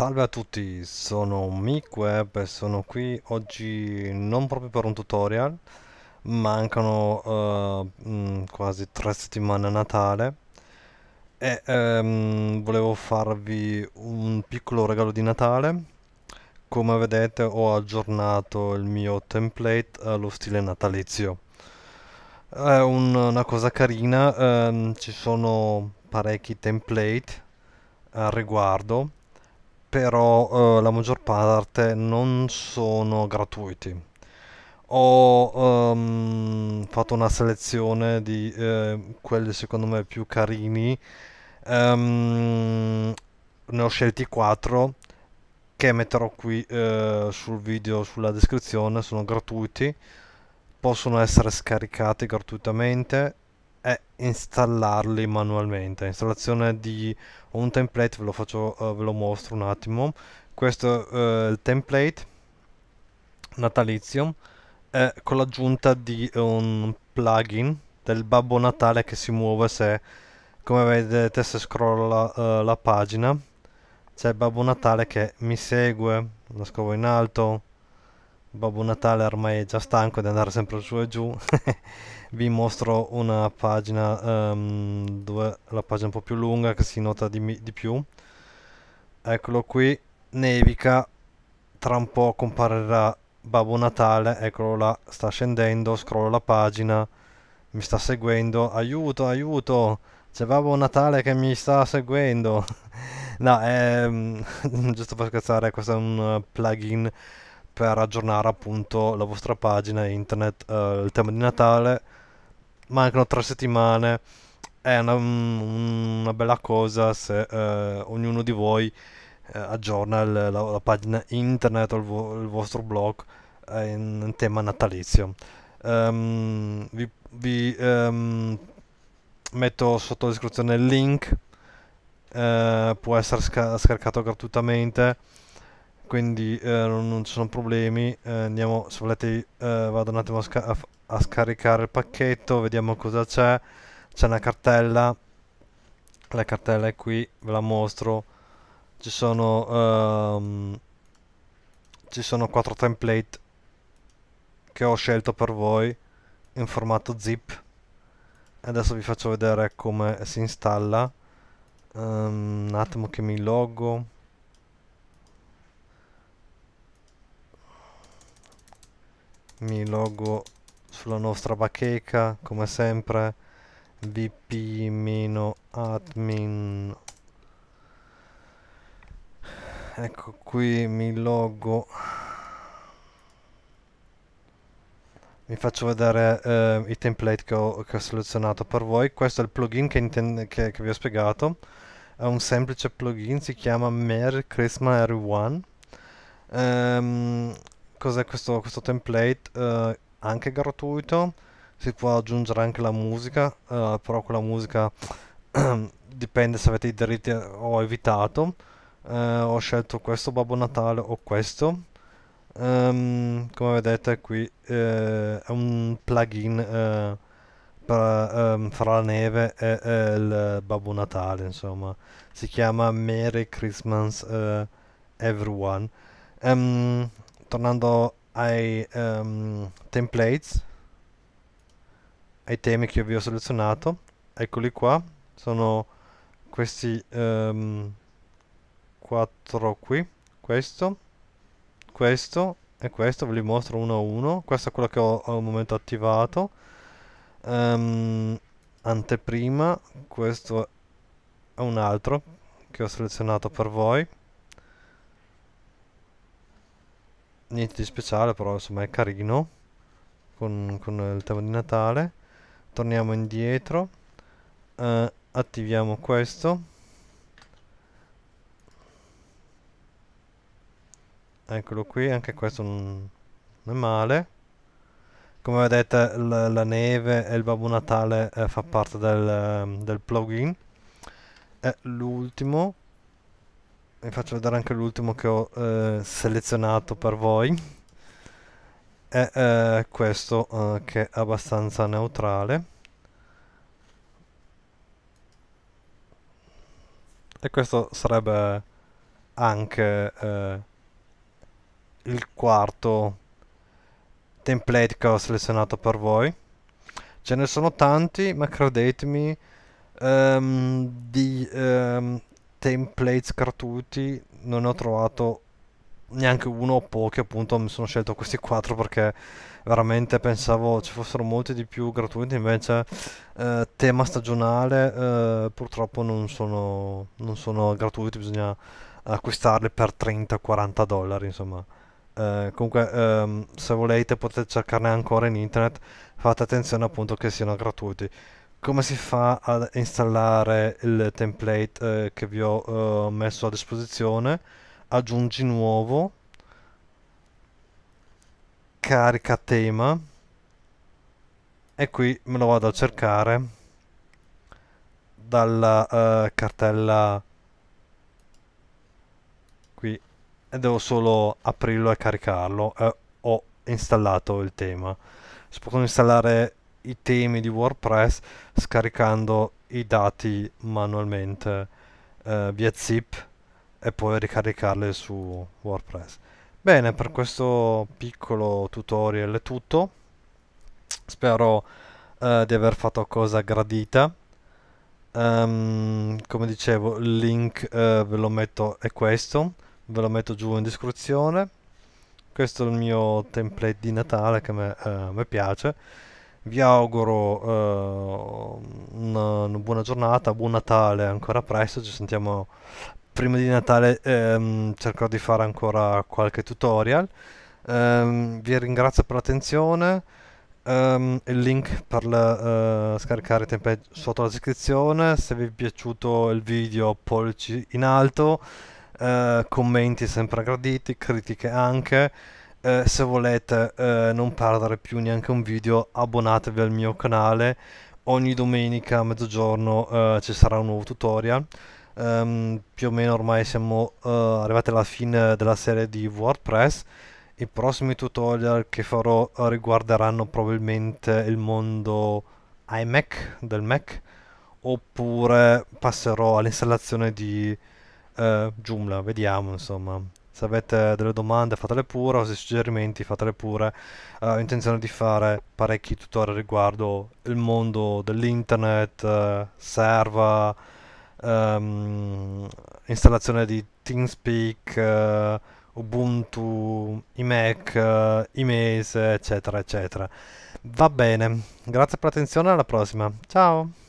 Salve a tutti, sono MiQueb e sono qui oggi non proprio per un tutorial, mancano uh, quasi tre settimane a Natale e um, volevo farvi un piccolo regalo di Natale. Come vedete ho aggiornato il mio template allo eh, stile natalizio. È un, una cosa carina, um, ci sono parecchi template eh, al riguardo però eh, la maggior parte non sono gratuiti. Ho um, fatto una selezione di eh, quelli secondo me più carini, um, ne ho scelti 4 che metterò qui eh, sul video, sulla descrizione, sono gratuiti, possono essere scaricati gratuitamente è installarli manualmente installazione di un template ve lo faccio uh, ve lo mostro un attimo questo è uh, eh, il template natalizio è con l'aggiunta di un plugin del babbo natale che si muove se come vedete se scrolla uh, la pagina c'è babbo natale che mi segue lo scovo in alto Babbo Natale ormai è già stanco di andare sempre su e giù vi mostro una pagina um, dove la pagina un po' più lunga che si nota di, di più eccolo qui nevica tra un po' comparirà Babbo Natale eccolo là sta scendendo scrollo la pagina mi sta seguendo aiuto aiuto c'è Babbo Natale che mi sta seguendo no è ehm, giusto per scherzare questo è un eh, plugin per aggiornare appunto la vostra pagina internet, eh, il tema di Natale. Mancano tre settimane, è una, una bella cosa se eh, ognuno di voi eh, aggiorna il, la, la, pagina internet o il, vo il vostro blog eh, in, in, tema natalizio. Um, vi, vi um, metto sotto la descrizione il link, eh, può essere sca scaricato gratuitamente quindi eh, non, ci sono problemi eh, andiamo se volete eh, vado un attimo a, sca a, scaricare il pacchetto vediamo cosa c'è c'è una cartella la cartella è qui ve la mostro ci sono um, ci sono quattro template che ho scelto per voi in formato zip adesso vi faccio vedere come si installa um, un attimo che mi loggo mi logo sulla nostra bacheca come sempre vp-admin ecco qui mi logo vi faccio vedere eh, i template che ho, che ho, selezionato per voi questo è il plugin che, che, che vi ho spiegato è un semplice plugin si chiama Merry Christmas Everyone um, cos'è questo, questo template eh, anche gratuito si può aggiungere anche la musica eh, però quella musica dipende se avete i diritti eh, ho evitato eh, ho scelto questo Babbo Natale o questo um, come vedete qui eh, è un plugin eh, per, um, ehm, fra la neve e, e, il Babbo Natale insomma si chiama Merry Christmas Everyone um, tornando ai um, templates, ai temi che vi ho selezionato, eccoli qua, sono questi um, quattro qui, questo, questo e questo, ve li mostro uno a uno, questo è quello che ho al momento attivato, um, anteprima, questo è un altro che ho selezionato per voi, niente di speciale però insomma è carino con, con il tema di Natale torniamo indietro eh, attiviamo questo eccolo qui anche questo non, è male come vedete la neve e il Babbo Natale eh, fa parte del, del plugin è l'ultimo vi faccio vedere anche l'ultimo che ho eh, selezionato per voi è eh, questo eh, che è abbastanza neutrale e questo sarebbe anche eh, il quarto template che ho selezionato per voi ce ne sono tanti ma credetemi ehm, di ehm, templates gratuiti non ho mm. trovato neanche uno o pochi appunto mi sono scelto questi quattro perché veramente pensavo ci fossero molti di più gratuiti invece eh, tema stagionale eh, purtroppo non sono, non sono gratuiti bisogna acquistarli per 30-40 dollari insomma eh, comunque ehm, se volete potete cercarne ancora in internet fate attenzione appunto che siano gratuiti come si fa ad installare il template eh, che vi ho eh, messo a disposizione aggiungi nuovo carica tema e qui me lo vado a cercare dalla eh, cartella qui e devo solo aprirlo e caricarlo ho installato il tema si può installare i temi di WordPress scaricando i dati manualmente eh, via zip e poi ricaricarli su WordPress. Bene, per questo piccolo tutorial è tutto. Spero eh, di aver fatto cosa gradita. Um, come dicevo, il link eh, ve lo metto è questo, ve lo metto giù in descrizione. Questo è il mio template di Natale che a me, eh, piace vi auguro eh, una, una, buona giornata, buon Natale ancora presto, ci sentiamo prima di Natale, ehm, cercherò di fare ancora qualche tutorial, ehm, vi ringrazio per l'attenzione, ehm, il link per la, eh, scaricare i template sotto la descrizione, se vi è piaciuto il video pollici in alto, eh, commenti sempre graditi, critiche anche, eh, se volete eh, non perdere più neanche un video abbonatevi al mio canale ogni domenica a mezzogiorno eh, ci sarà un nuovo tutorial um, più o meno ormai siamo eh, arrivati alla fine della serie di wordpress i prossimi tutorial che farò eh, riguarderanno probabilmente il mondo iMac del Mac oppure passerò all'installazione di eh, Joomla vediamo insomma se avete delle domande fatele pure o se suggerimenti fatele pure. Uh, ho intenzione di fare parecchi tutorial riguardo il mondo dell'internet, uh, server, um, installazione di TeamSpeak, uh, Ubuntu, mac uh, mese eccetera, eccetera. Va bene, grazie per l'attenzione, alla prossima. Ciao!